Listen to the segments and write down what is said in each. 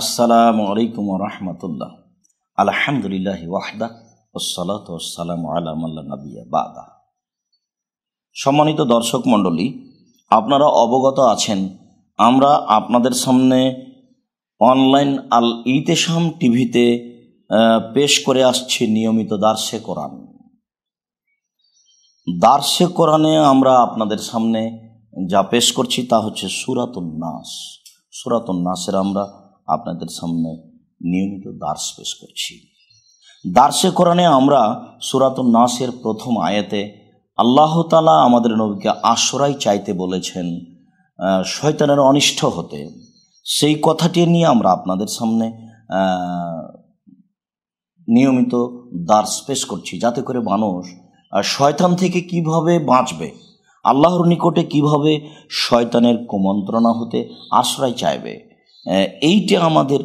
আসসালামু আলাইকুম রহমতুল্লাহ আলহামদুলিল্লাহ ওয়াহদা ওসালাত ওসালাম আলামাল্লা নবিয়া বাদা সম্মানিত দর্শক মণ্ডলী আপনারা অবগত আছেন আমরা আপনাদের সামনে অনলাইন আল ইতেসাম টিভিতে পেশ করে আসছি নিয়মিত দার্সে কোরআন দার্সে কোরআনে আমরা আপনাদের সামনে যা পেশ করছি তা হচ্ছে সুরাতুন নাস সুরাতুন নাসের আমরা আপনাদের সামনে নিয়মিত দার্স পেশ করছি দার্সে কোরআনে আমরা সুরাত নাসের প্রথম আয়াতে আল্লাহ তালা আমাদের নবীকে আশ্রয় চাইতে বলেছেন শয়তানের অনিষ্ট হতে সেই কথাটি নিয়ে আমরা আপনাদের সামনে নিয়মিত দার্স পেশ করছি যাতে করে মানুষ শয়তান থেকে কিভাবে বাঁচবে আল্লাহর নিকটে কিভাবে শয়তানের কুমন্ত্রণা হতে আশ্রয় চাইবে এইটা আমাদের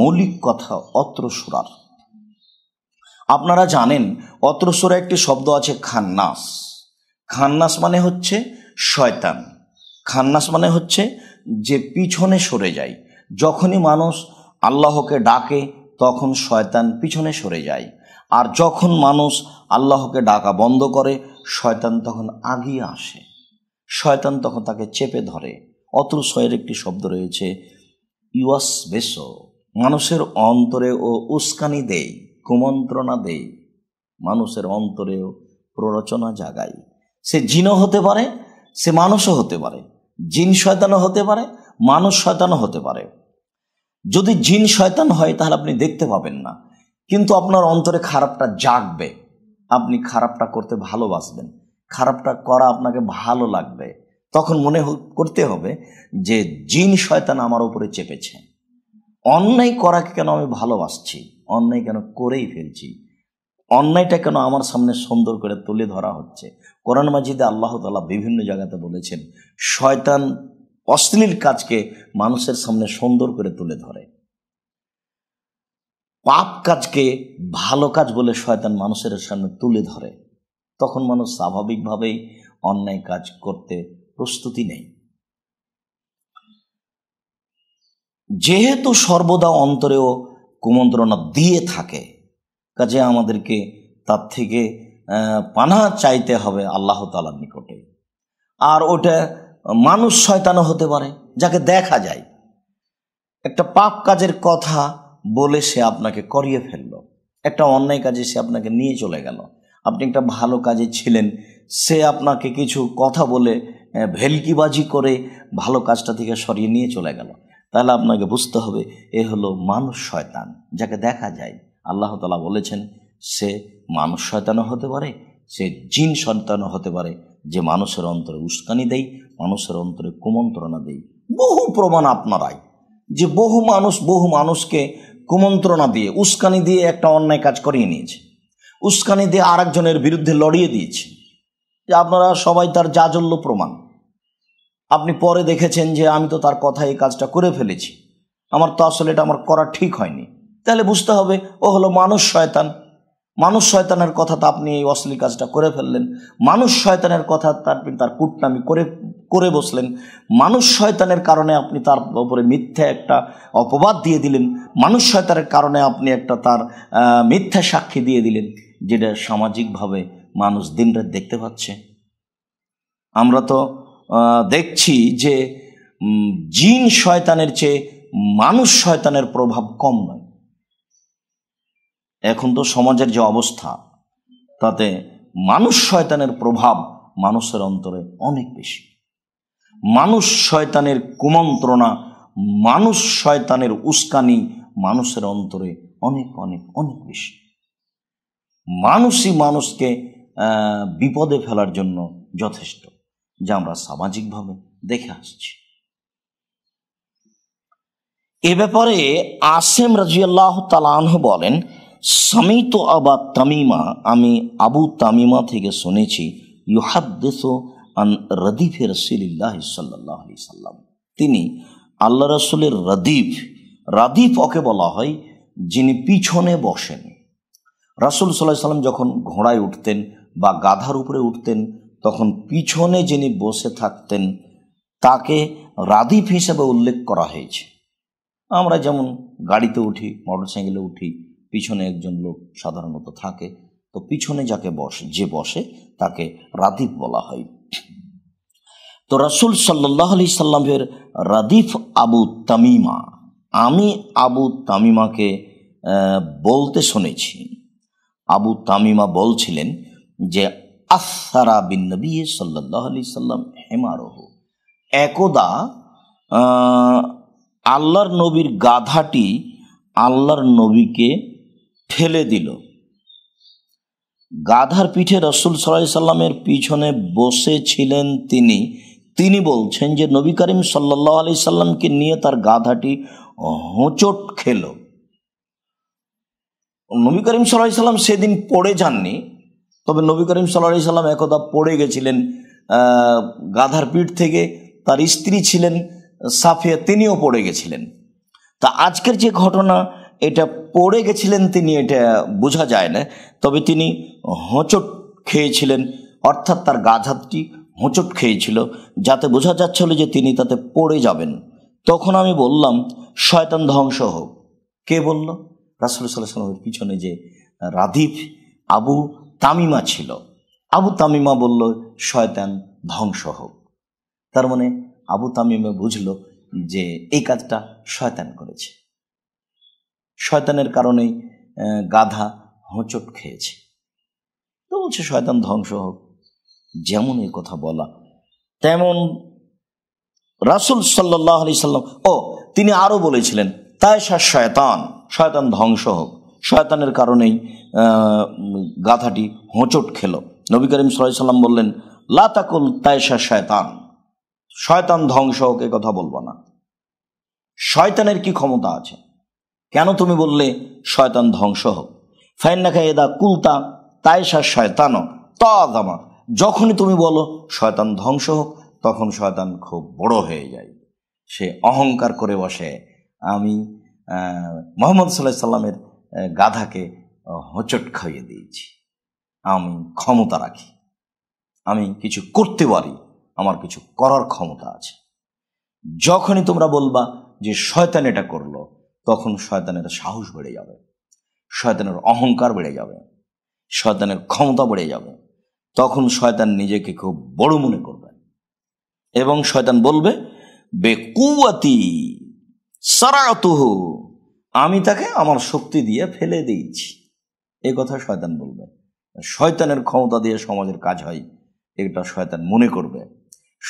মৌলিক কথা অত্র সুরার আপনারা জানেন অত্র সুরা একটি শব্দ আছে খান্নাস খান্নাস মানে হচ্ছে শয়তান খান্নাস মানে হচ্ছে যে পিছনে সরে যায় যখনই মানুষ আল্লাহকে ডাকে তখন শয়তান পিছনে সরে যায় আর যখন মানুষ আল্লাহকে ডাকা বন্ধ করে শয়তান তখন আগিয়ে আসে শয়তান তখন তাকে চেপে ধরে অত্র সয়ের একটি শব্দ রয়েছে ইউয়াস বেশ মানুষের অন্তরে ও উস্কানি দেই কুমন্ত্রণা দেই মানুষের অন্তরেও প্ররোচনা জাগায় সে জিনও হতে পারে সে মানুষও হতে পারে জিন শয়তানও হতে পারে মানুষ শয়তানও হতে পারে যদি জিন শয়তান হয় তাহলে আপনি দেখতে পাবেন না কিন্তু আপনার অন্তরে খারাপটা জাগবে আপনি খারাপটা করতে ভালোবাসবেন খারাপটা করা আপনাকে ভালো লাগবে তখন মনে করতে হবে যে জিন শয়তান আমার উপরে চেপেছে অন্যায় করাকে কেন আমি ভালোবাসছি অন্যায় কেন করেই ফেলছি অন্যায়টা কেন আমার সামনে সুন্দর করে তুলে ধরা হচ্ছে কোরআন মাজিদে আল্লাহ তালা বিভিন্ন জায়গাতে বলেছেন শয়তান অশ্লীল কাজকে মানুষের সামনে সুন্দর করে তুলে ধরে পাপ কাজকে ভালো কাজ বলে শয়তান মানুষের সামনে তুলে ধরে তখন মানুষ স্বাভাবিকভাবেই অন্যায় কাজ করতে প্রস্তুতি নেই যেহেতু সর্বদা অন্তরেও কুমন্ত্রণা দিয়ে থাকে কাজে আমাদেরকে তার থেকে পানা চাইতে হবে আল্লাহ তালার নিকটে আর ওটা মানুষ শয়তানো হতে পারে যাকে দেখা যায় একটা পাপ কাজের কথা বলে সে আপনাকে করিয়ে ফেললো একটা অন্যায় কাজে সে আপনাকে নিয়ে চলে গেল আপনি একটা ভালো কাজে ছিলেন সে আপনাকে কিছু কথা বলে হ্যাঁ, ভেলকিবাজি করে ভালো কাজটা থেকে সরিয়ে নিয়ে চলে গেল তাহলে আপনাকে বুঝতে হবে এ হলো মানুষ শয়তান যাকে দেখা যায় আল্লাহ তালা বলেছেন সে মানুষ শয়তানও হতে পারে সে জিন শয়তানও হতে পারে যে মানুষের অন্তরে উস্কানি দেয় মানুষের অন্তরে কুমন্ত্রণা দেয় বহু প্রমাণ আপনারাই যে বহু মানুষ বহু মানুষকে কুমন্ত্রণা দিয়ে উস্কানি দিয়ে একটা অন্যায় কাজ করিয়ে নিয়েছে উস্কানি দিয়ে আরেকজনের বিরুদ্ধে লড়িয়ে দিয়েছে যে আপনারা সবাই তার জাজল্য প্রমাণ আপনি পরে দেখেছেন যে আমি তো তার কথা এই কাজটা করে ফেলেছি আমার তো আসলে এটা আমার করা ঠিক হয়নি তাহলে বুঝতে হবে ও হলো মানুষ শয়তান মানুষ শয়তানের কথা তা আপনি এই অশ্লীল কাজটা করে ফেললেন মানুষ শয়তানের কথা তার আপনি তার কুটনামি করে করে বসলেন মানুষ শয়তানের কারণে আপনি তার উপরে মিথ্যা একটা অপবাদ দিয়ে দিলেন মানুষ শয়তানের কারণে আপনি একটা তার মিথ্যা সাক্ষী দিয়ে দিলেন যেটা সামাজিকভাবে মানুষ দিনরাত দেখতে পাচ্ছে আমরা তো দেখছি যে জিন শয়তানের চেয়ে মানুষ শয়তানের প্রভাব কম নয় এখন তো সমাজের যে অবস্থা তাতে মানুষ শয়তানের প্রভাব মানুষের অন্তরে অনেক বেশি মানুষ শয়তানের কুমন্ত্রণা মানুষ শয়তানের উস্কানি মানুষের অন্তরে অনেক অনেক অনেক বেশি মানুষই মানুষকে বিপদে ফেলার জন্য যথেষ্ট যা আমরা সামাজিকভাবে দেখে আসছি এ ব্যাপারে আসেম রাজিয়াল্লাহ তালাহ বলেন সামিত আবা তামিমা আমি আবু তামিমা থেকে শুনেছি ইহাদ্দেশ আন রদিফের রসিল্লাহ সাল্লাহ সাল্লাম তিনি আল্লাহ রসুলের রদিফ রাদিফ ওকে বলা হয় যিনি পিছনে বসেন রাসুল সাল্লাহ সাল্লাম যখন ঘোড়ায় উঠতেন বা গাধার উপরে উঠতেন তখন পিছনে যিনি বসে থাকতেন তাকে রাদিফ হিসেবে উল্লেখ করা হয়েছে আমরা যেমন গাড়িতে উঠি মোটর সাইকেলে উঠি পিছনে একজন লোক সাধারণত থাকে তো পিছনে যাকে বসে যে বসে তাকে রাদিফ বলা হয় তো রসুল সাল্লাহ আলি সাল্লামের রাদিফ আবু তামিমা আমি আবু তামিমাকে বলতে শুনেছি আবু তামিমা বলছিলেন যে আসারা বিন নবী সাল্লাহ আলি সাল্লাম হেমারহ একদা আল্লাহর নবীর গাধাটি আল্লাহর নবীকে ঠেলে দিল গাধার পিঠে রসুল সাল্লাহ সাল্লামের পিছনে বসেছিলেন তিনি তিনি বলছেন যে নবী করিম সাল্লাহ আলি সাল্লামকে নিয়ে তার গাধাটি হোঁচট খেল নবী করিম সাল্লাহ সাল্লাম সেদিন পড়ে যাননি তবে নবী করিম সাল্লা সাল্লাম একদা পড়ে গেছিলেন গাধার পিঠ থেকে তার স্ত্রী ছিলেন সাফিয়া তিনিও পড়ে গেছিলেন তা আজকের যে ঘটনা এটা পড়ে গেছিলেন তিনি এটা বোঝা যায় না তবে তিনি হোঁচট খেয়েছিলেন অর্থাৎ তার গাধাটি হোঁচট খেয়েছিল যাতে বোঝা যাচ্ছিল যে তিনি তাতে পড়ে যাবেন তখন আমি বললাম শয়তান ধ্বংস হোক কে বলল রাসুল সাল্লাহ সাল্লামের পিছনে যে রাধিফ আবু তামিমা ছিল আবু তামিমা বলল শয়তান ধ্বংস হোক তার মানে আবু তামিমা বুঝল যে এই কাজটা শয়তান করেছে শয়তানের কারণেই গাধা হোঁচট খেয়েছে তো বলছে শয়তান ধ্বংস হোক যেমন এই কথা বলা তেমন রাসুল সাল্লাহ আলি সাল্লাম ও তিনি আরও বলেছিলেন তাই শয়তান শয়তান ধ্বংস হোক শয়তানের কারণেই গাথাটি হোঁচট খেল নবী করিম সাল্লাম বললেন লাতাকুল তাইশা শয়তান শয়তান ধ্বংস হোক কথা বলবো না শয়তানের কি ক্ষমতা আছে কেন তুমি বললে শয়তান ধ্বংস হোক ফাইন্নাখা এদা কুলতা তাইশা শয়তানও তামা যখনই তুমি বলো শয়তান ধ্বংস হোক তখন শয়তান খুব বড় হয়ে যায় সে অহংকার করে বসে আমি মোহাম্মদ সাল্লাহ সাল্লামের গাধাকে হোঁচট খাইয়ে দিয়েছি আমি ক্ষমতা রাখি আমি কিছু করতে পারি আমার কিছু করার ক্ষমতা আছে যখনই তোমরা বলবা যে শয়তান এটা করলো তখন শয়তানের সাহস বেড়ে যাবে শয়তানের অহংকার বেড়ে যাবে শয়তানের ক্ষমতা বেড়ে যাবে তখন শয়তান নিজেকে খুব বড় মনে করবে এবং শয়তান বলবে বেকুয়াতি সারাতুহু আমি তাকে আমার শক্তি দিয়ে ফেলে দিয়েছি এ কথা শয়তান বলবে শয়তানের ক্ষমতা দিয়ে সমাজের কাজ হয় এটা শয়তান মনে করবে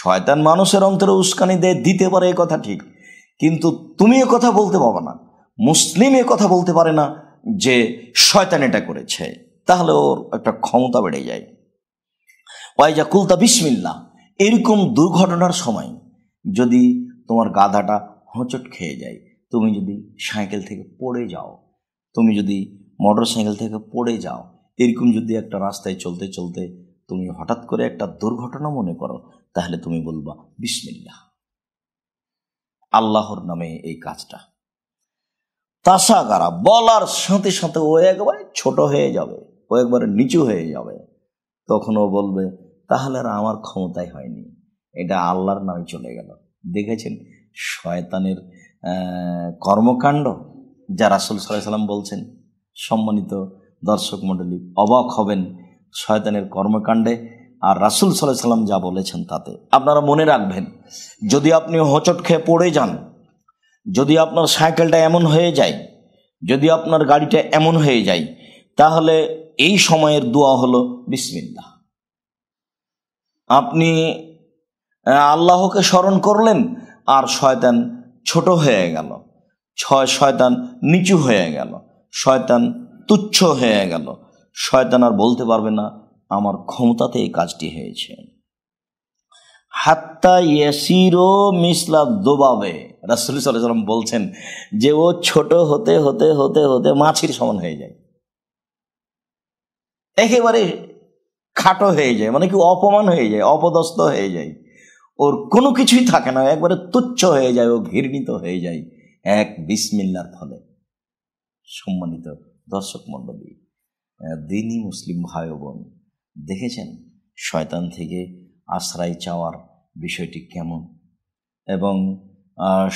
শয়তান মানুষের অন্তরে উস্কানি দেয় দিতে পারে এ কথা ঠিক কিন্তু তুমি এ কথা বলতে পাবো না মুসলিম এ কথা বলতে পারে না যে শয়তান এটা করেছে তাহলে ওর একটা ক্ষমতা বেড়ে যায় ওয়াইজা কুলতা বিসমিল্লা এরকম দুর্ঘটনার সময় যদি তোমার গাধাটা হোঁচট খেয়ে যায় তুমি যদি সাইকেল থেকে পড়ে যাও তুমি যদি মোটর সাইকেল থেকে পড়ে যাও এরকম যদি একটা রাস্তায় চলতে চলতে তুমি হঠাৎ করে একটা দুর্ঘটনা মনে করো তাহলে তুমি বলবা বিসমিল্লা আল্লাহর নামে এই কাজটা তাসাগারা বলার সাথে সাথে ও একবারে ছোট হয়ে যাবে ও একবারে নিচু হয়ে যাবে তখন ও বলবে তাহলে আর আমার ক্ষমতায় হয়নি এটা আল্লাহর নামে চলে গেল দেখেছেন শয়তানের কর্মকাণ্ড যা রাসুল সাল্লাম বলছেন সম্মানিত দর্শক মণ্ডলী অবাক হবেন শয়তানের কর্মকাণ্ডে আর রাসুল সাল্লাহ সাল্লাম যা বলেছেন তাতে আপনারা মনে রাখবেন যদি আপনি হোঁচট খেয়ে পড়ে যান যদি আপনার সাইকেলটা এমন হয়ে যায় যদি আপনার গাড়িটা এমন হয়ে যায় তাহলে এই সময়ের দোয়া হলো বিসমিল্লা আপনি আল্লাহকে স্মরণ করলেন আর শয়তান ছোট হয়ে গেল ছয় শয়তান নিচু হয়ে গেল শয়তান তুচ্ছ হয়ে গেল শয়তান আর বলতে পারবে না আমার ক্ষমতাতে এই কাজটি হয়েছে হাত্তা ইয়াসিরো মিসলা দোবাবে রাসুল সাল্লাম বলছেন যে ও ছোট হতে হতে হতে হতে মাছির সমান হয়ে যায় একেবারে খাটো হয়ে যায় মানে কি অপমান হয়ে যায় অপদস্থ হয়ে যায় ওর কোনো কিছুই থাকে না একবারে তুচ্ছ হয়ে যায় ও ঘৃণিত হয়ে যায় এক বিসমিল্লার ফলে সম্মানিত দর্শক মণ্ডলী দিনই মুসলিম ভাই বোন দেখেছেন শয়তান থেকে আশ্রয় চাওয়ার বিষয়টি কেমন এবং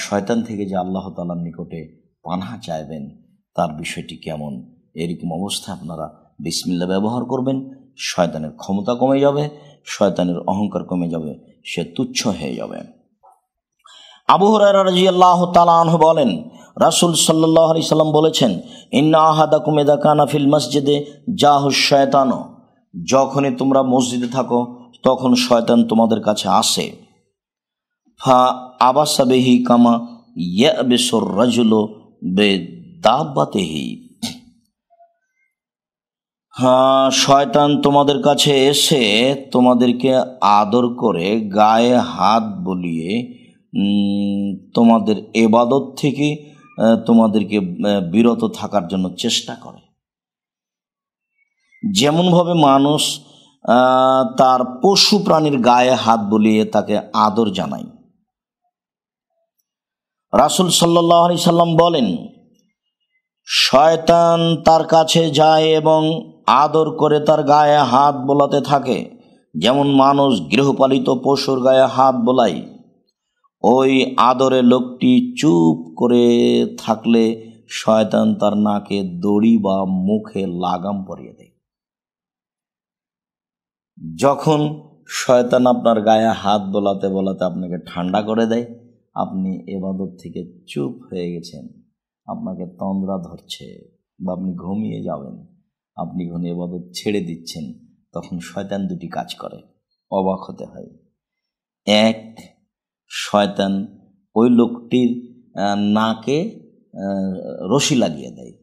শয়তান থেকে যে আল্লাহ তালার নিকটে পানা চাইবেন তার বিষয়টি কেমন এরকম অবস্থা আপনারা বিসমিল্লা ব্যবহার করবেন শয়তানের ক্ষমতা কমে যাবে শয়তানের অহংকার কমে যাবে সে তুচ্ছ হয়ে যাবে আবু হরাজি আল্লাহ তালাহ বলেন রাসুল সাল্লাহ আলি সাল্লাম বলেছেন ইন্না আহাদা কুমেদা কানাফিল মসজিদে হু শয়তানো যখনই তোমরা মসজিদে থাকো তখন শয়তান তোমাদের কাছে আসে ফা আবাসাবেহি কামা ইয়া বেসর রাজুলো বে দাবাতেহি হ্যাঁ, শয়তান তোমাদের কাছে এসে তোমাদেরকে আদর করে গায়ে হাত বলিয়ে তোমাদের এবাদত থেকে তোমাদেরকে বিরত থাকার জন্য চেষ্টা করে যেমনভাবে মানুষ তার পশু প্রাণীর গায়ে হাত বলিয়ে তাকে আদর জানায় রাসুল সাল্লাহ আলি সাল্লাম বলেন শয়তান তার কাছে যায় এবং আদর করে তার গায়ে হাত বোলাতে থাকে যেমন মানুষ গৃহপালিত পশুর গায়ে হাত বোলায় ওই আদরে লোকটি চুপ করে থাকলে শয়তান তার নাকে দড়ি বা মুখে লাগাম পরিয়ে দেয় যখন শয়তান আপনার গায়ে হাত বোলাতে বোলাতে আপনাকে ঠান্ডা করে দেয় আপনি এবাদত থেকে চুপ হয়ে গেছেন আপনাকে তন্দ্রা ধরছে বা আপনি ঘুমিয়ে যাবেন আপনি যখন এবাদত ছেড়ে দিচ্ছেন তখন শয়তান দুটি কাজ করে অবাক হতে হয় এক শয়তান ওই লোকটির নাকে রশি লাগিয়ে দেয়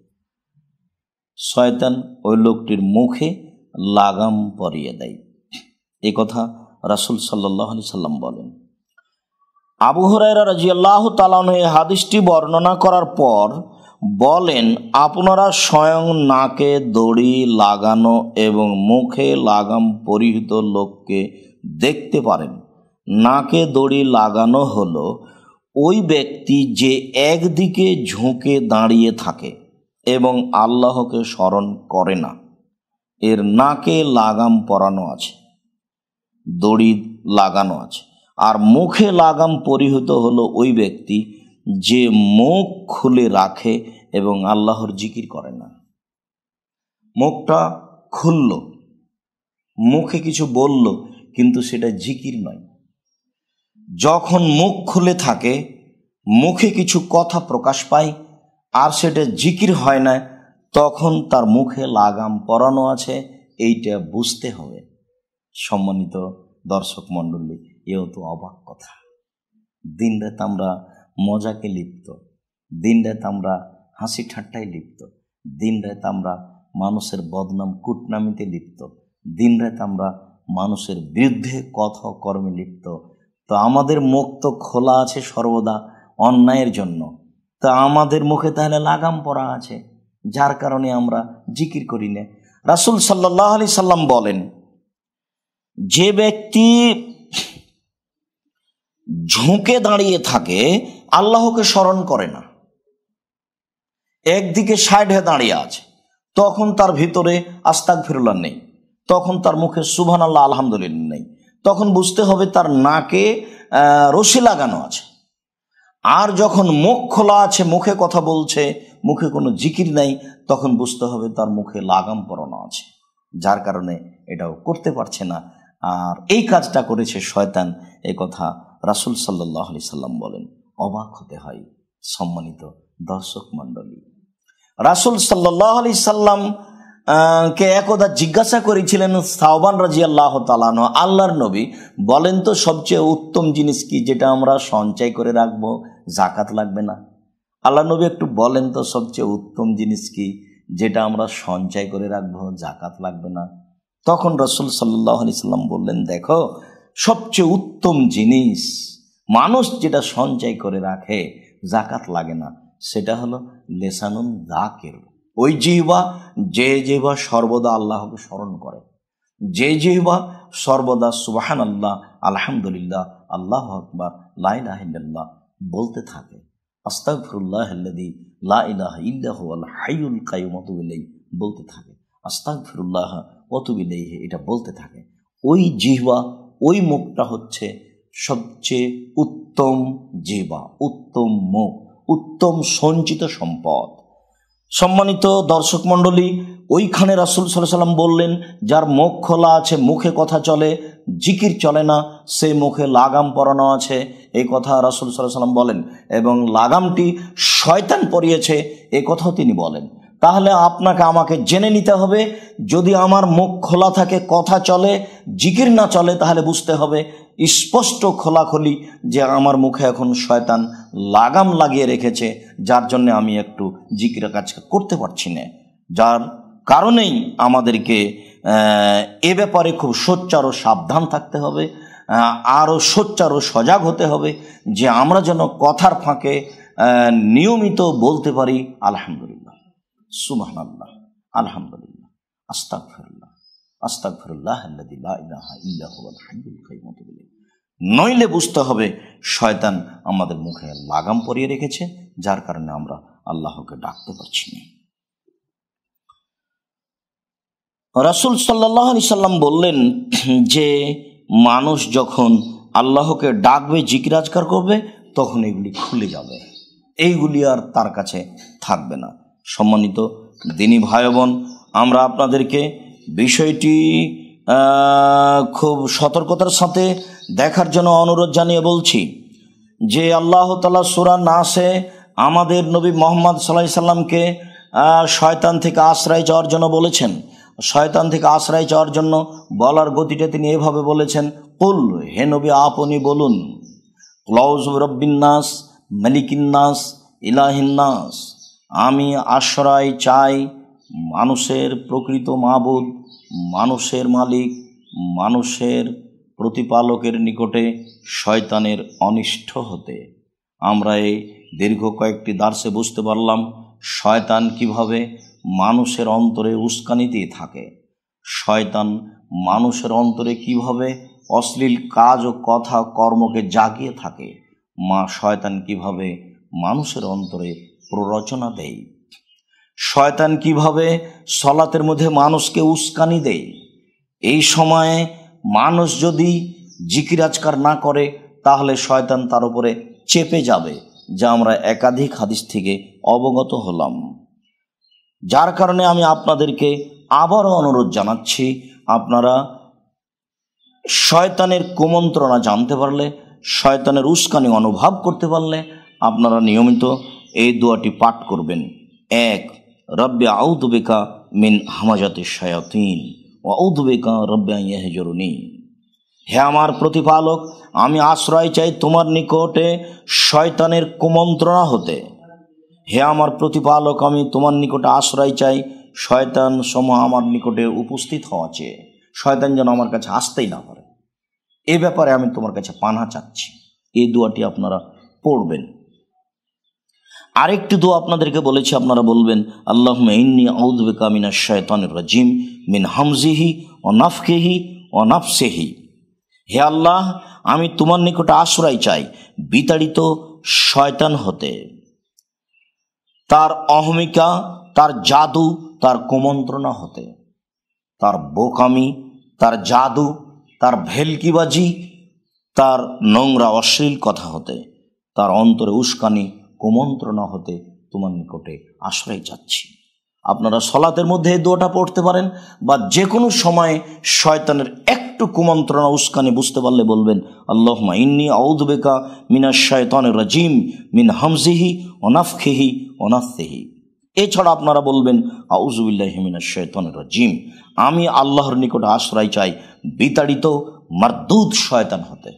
শয়তান ওই লোকটির মুখে লাগাম পরিয়ে দেয় এ কথা রাসুল সাল্লি সাল্লাম বলেন আবু হরাই রাজিয়াল্লাহ তালান হাদিসটি বর্ণনা করার পর বলেন আপনারা স্বয়ং নাকে দড়ি লাগানো এবং মুখে লাগাম পরিহিত লোককে দেখতে পারেন নাকে দড়ি লাগানো হল ওই ব্যক্তি যে একদিকে ঝুঁকে দাঁড়িয়ে থাকে এবং আল্লাহকে স্মরণ করে না এর নাকে লাগাম পরানো আছে দড়ি লাগানো আছে আর মুখে লাগাম পরিহিত হলো ওই ব্যক্তি যে মুখ খুলে রাখে এবং আল্লাহর জিকির করে না মুখটা খুলল মুখে কিছু বলল কিন্তু সেটা জিকির নয় যখন মুখ খুলে থাকে মুখে কিছু কথা প্রকাশ পায় আর সেটা জিকির হয় না তখন তার মুখে লাগাম পরানো আছে এইটা বুঝতে হবে সম্মানিত দর্শক মণ্ডলী এও তো অবাক কথা দিন রাত আমরা মজাকে লিপ্ত দিন রাত আমরা হাসি ঠাট্টায় লিপ্ত দিন রাত আমরা মানুষের বদনাম কুটনামিতে লিপ্ত দিন রাত আমরা মানুষের বিরুদ্ধে কথা কর্মে লিপ্ত তো আমাদের মুখ তো খোলা আছে সর্বদা অন্যায়ের জন্য তো আমাদের মুখে তাহলে লাগাম পড়া আছে যার কারণে আমরা জিকির করি না রাসুল সাল্লাহ আলি সাল্লাম বলেন যে ব্যক্তি ঝুঁকে দাঁড়িয়ে থাকে আল্লাহকে স্মরণ করে না একদিকে সাইডে দাঁড়িয়ে আছে তখন তার ভিতরে আস্তাক ফিরুল্লাহ নেই তখন তার মুখে সুবহান আল্লাহ আলহামদুলিল্লাহ নেই তখন বুঝতে হবে তার নাকে রশি লাগানো আছে আর যখন মুখ খোলা আছে মুখে কথা বলছে মুখে কোনো জিকির নাই তখন বুঝতে হবে তার মুখে লাগাম পরানো আছে যার কারণে এটাও করতে পারছে না আর এই কাজটা করেছে শয়তান এ কথা রাসুল সাল্লাহ আলি সাল্লাম বলেন অবাক হতে হয় সম্মানিত দর্শক মণ্ডলী রাসুল সাল্লাহ আলি সাল্লাম কে একদা জিজ্ঞাসা করেছিলেন সাহবান রাজি আল্লাহ তালান আল্লাহর নবী বলেন তো সবচেয়ে উত্তম জিনিস কি যেটা আমরা সঞ্চয় করে রাখবো জাকাত লাগবে না আল্লাহ নবী একটু বলেন তো সবচেয়ে উত্তম জিনিস কি যেটা আমরা সঞ্চয় করে রাখবো জাকাত লাগবে না তখন রসুল সাল্লাহ আলি সাল্লাম বললেন দেখো সবচেয়ে উত্তম জিনিস মানুষ যেটা সঞ্চয় করে রাখে জাকাত লাগে না সেটা হলো লেসানুন জাকের ওই জিহবা যে জিহবা সর্বদা আল্লাহকে স্মরণ করে যে জিহবা সর্বদা সুবাহান আল্লাহ আলহামদুলিল্লাহ আল্লাহ আকবর লাইলাহিল্লাহ বলতে থাকে আস্তাকফিরুল্লাহদি লাহ ইল্লাহ হাইউল কায়ুমতুবিলাই বলতে থাকে আস্তাকফিরুল্লাহ অতুবিলাই এটা বলতে থাকে ওই জিহবা ওই মুখটা হচ্ছে সবচেয়ে উত্তম জীবা উত্তম মুখ উত্তম সঞ্চিত সম্পদ সম্মানিত দর্শক মণ্ডলী ওইখানে রাসুল সাল্লাহ সাল্লাম বললেন যার মুখ খোলা আছে মুখে কথা চলে জিকির চলে না সে মুখে লাগাম পরানো আছে এই কথা রাসুল সাল্লাহ সাল্লাম বলেন এবং লাগামটি শয়তান পরিয়েছে এ কথাও তিনি বলেন তাহলে আপনাকে আমাকে জেনে নিতে হবে যদি আমার মুখ খোলা থাকে কথা চলে জিকির না চলে তাহলে বুঝতে হবে স্পষ্ট খোলাখলি যে আমার মুখে এখন শয়তান লাগাম লাগিয়ে রেখেছে যার জন্য আমি একটু জিকির কাজ করতে পারছি না যার কারণেই আমাদেরকে এ ব্যাপারে খুব সোচ্চার ও সাবধান থাকতে হবে আরও সোচ্চার ও সজাগ হতে হবে যে আমরা যেন কথার ফাঁকে নিয়মিত বলতে পারি আলহামদুলিল্লাহ সুবাহ আলহামদুলিল্লাহ আস্তাকফিরুল্লাহ নইলে বুঝতে হবে শয়তান আমাদের মুখে লাগাম পরিয়ে রেখেছে যার কারণে আমরা আল্লাহকে ডাকতে পারছি না রাসুল সাল্লাহ আলি সাল্লাম বললেন যে মানুষ যখন আল্লাহকে ডাকবে জিকিরাজগার করবে তখন এগুলি খুলে যাবে এইগুলি আর তার কাছে থাকবে না সম্মানিত দিনী ভাই বোন আমরা আপনাদেরকে বিষয়টি খুব সতর্কতার সাথে দেখার জন্য অনুরোধ জানিয়ে বলছি যে আল্লাহ তালা সুরা নাসে আমাদের নবী মোহাম্মদ সাল্লাহ সাল্লামকে শয়তান থেকে আশ্রয় চাওয়ার জন্য বলেছেন শয়তান থেকে আশ্রয় চাওয়ার জন্য বলার গতিটা তিনি এভাবে বলেছেন কুল হে নবী আপনি বলুন ক্লাউজ রব্বিন্নাস মালিকিন্নাস ইলাহিন্নাস আমি আশ্রয় চাই মানুষের প্রকৃত মাবুদ মানুষের মালিক মানুষের প্রতিপালকের নিকটে শয়তানের অনিষ্ট হতে আমরা এই দীর্ঘ কয়েকটি দার্সে বুঝতে পারলাম শয়তান কিভাবে মানুষের অন্তরে উস্কানিতেই থাকে শয়তান মানুষের অন্তরে কিভাবে অশ্লীল কাজ ও কথা কর্মকে জাগিয়ে থাকে মা শয়তান কিভাবে মানুষের অন্তরে প্ররোচনা দেয় শয়তান কিভাবে সলাতের মধ্যে মানুষকে উস্কানি দেয় এই সময়ে মানুষ যদি জিকিরাজকার না করে তাহলে শয়তান তার উপরে চেপে যাবে যা আমরা একাধিক হাদিস থেকে অবগত হলাম যার কারণে আমি আপনাদেরকে আবারও অনুরোধ জানাচ্ছি আপনারা শয়তানের কুমন্ত্রণা জানতে পারলে শয়তানের উস্কানি অনুভব করতে পারলে আপনারা নিয়মিত এই দোয়াটি পাঠ করবেন এক রব্বে আউদুবেকা মিন হামাজাতে শায়াতিন ও আউদুবেকা রব্বে ইয়াহজরুনি হে আমার প্রতিপালক আমি আশ্রয় চাই তোমার নিকটে শয়তানের কুমন্ত্রণা হতে হে আমার প্রতিপালক আমি তোমার নিকটে আশ্রয় চাই শয়তান সমূহ আমার নিকটে উপস্থিত হওয়া চেয়ে শয়তান যেন আমার কাছে আসতেই না পারে এ ব্যাপারে আমি তোমার কাছে পানা চাচ্ছি এই দুয়াটি আপনারা পড়বেন আরেকটি দোয়া আপনাদেরকে বলেছি আপনারা বলবেন আল্লাহ ইন্নি আউদ্বে কামিনা শয়তানুর রাজিম মিন হামজিহি অনাফকেহি অনাফসেহি হে আল্লাহ আমি তোমার নিকটে আশ্রয় চাই বিতাড়িত শয়তান হতে তার অহমিকা তার জাদু তার কুমন্ত্রণা হতে তার বোকামি তার জাদু তার ভেলকিবাজি তার নোংরা অশ্লীল কথা হতে তার অন্তরে উস্কানি কুমন্ত্রণা হতে তোমার নিকটে আশ্রয় যাচ্ছি আপনারা সলাতের মধ্যে এই দোয়াটা পড়তে পারেন বা যে কোনো সময়ে শয়তানের একটু কুমন্ত্রণা উস্কানি বুঝতে পারলে বলবেন আল্লাহ ইন্নি আউদবেকা মিনা শয়তান রাজিম মিন হামজিহি অনাফখিহি অনাফেহি এছাড়া আপনারা বলবেন আউজুবিল্লাহ মিনা শয়তান রাজিম আমি আল্লাহর নিকট আশ্রয় চাই বিতাড়িত মারদুদ শয়তান হতে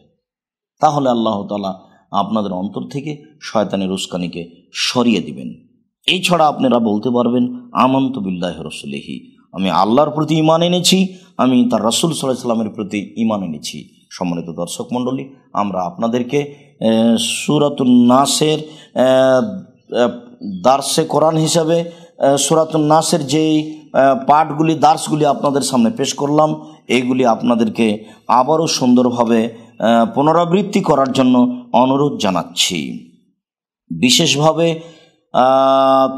তাহলে আল্লাহ তালা আপনাদের অন্তর থেকে শয়তানের উস্কানিকে সরিয়ে দিবেন এই ছাড়া আপনারা বলতে পারবেন আমন্ত বিল্লাহ রসুলেহি আমি আল্লাহর প্রতি ইমান এনেছি আমি তার রসুল সাল্লাহ সাল্লামের প্রতি ইমান এনেছি সম্মানিত দর্শক মণ্ডলী আমরা আপনাদেরকে সুরাতুল নাসের দার্সে কোরআন হিসাবে সুরাত নাসের যেই পাঠগুলি দার্সগুলি আপনাদের সামনে পেশ করলাম এইগুলি আপনাদেরকে আবারও সুন্দরভাবে পুনরাবৃত্তি করার জন্য অনুরোধ জানাচ্ছি বিশেষভাবে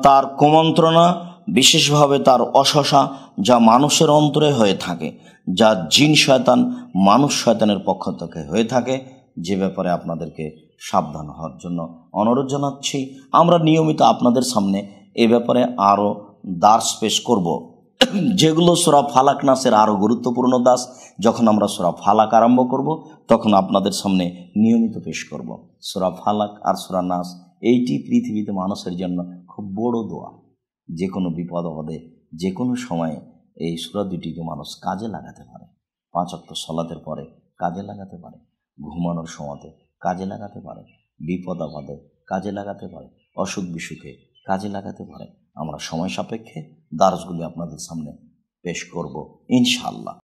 তার কুমন্ত্রণা বিশেষভাবে তার অশসা যা মানুষের অন্তরে হয়ে থাকে যা জিন শয়তান মানুষ শয়তানের পক্ষ থেকে হয়ে থাকে যে ব্যাপারে আপনাদেরকে সাবধান হওয়ার জন্য অনুরোধ জানাচ্ছি আমরা নিয়মিত আপনাদের সামনে এ ব্যাপারে আরও দাস পেশ করব যেগুলো সোরা ফালাক নাসের আরও গুরুত্বপূর্ণ দাস যখন আমরা সোরা ফালাক আরম্ভ করব তখন আপনাদের সামনে নিয়মিত পেশ করব সোরা ফালাক আর সোরা নাস এইটি পৃথিবীতে মানুষের জন্য খুব বড় দোয়া যে কোনো বিপদ হবে যে কোনো সময়ে এই সুরা দুটিকে মানুষ কাজে লাগাতে পারে পাঁচ অক্ট সলাতের পরে কাজে লাগাতে পারে ঘুমানোর সময়তে কাজে লাগাতে পারে বিপদ আপদে কাজে লাগাতে পারে অসুখ বিসুখে কাজে লাগাতে পারে আমরা সময় সাপেক্ষে দারাজগুলি আপনাদের সামনে পেশ করব ইনশাল্লাহ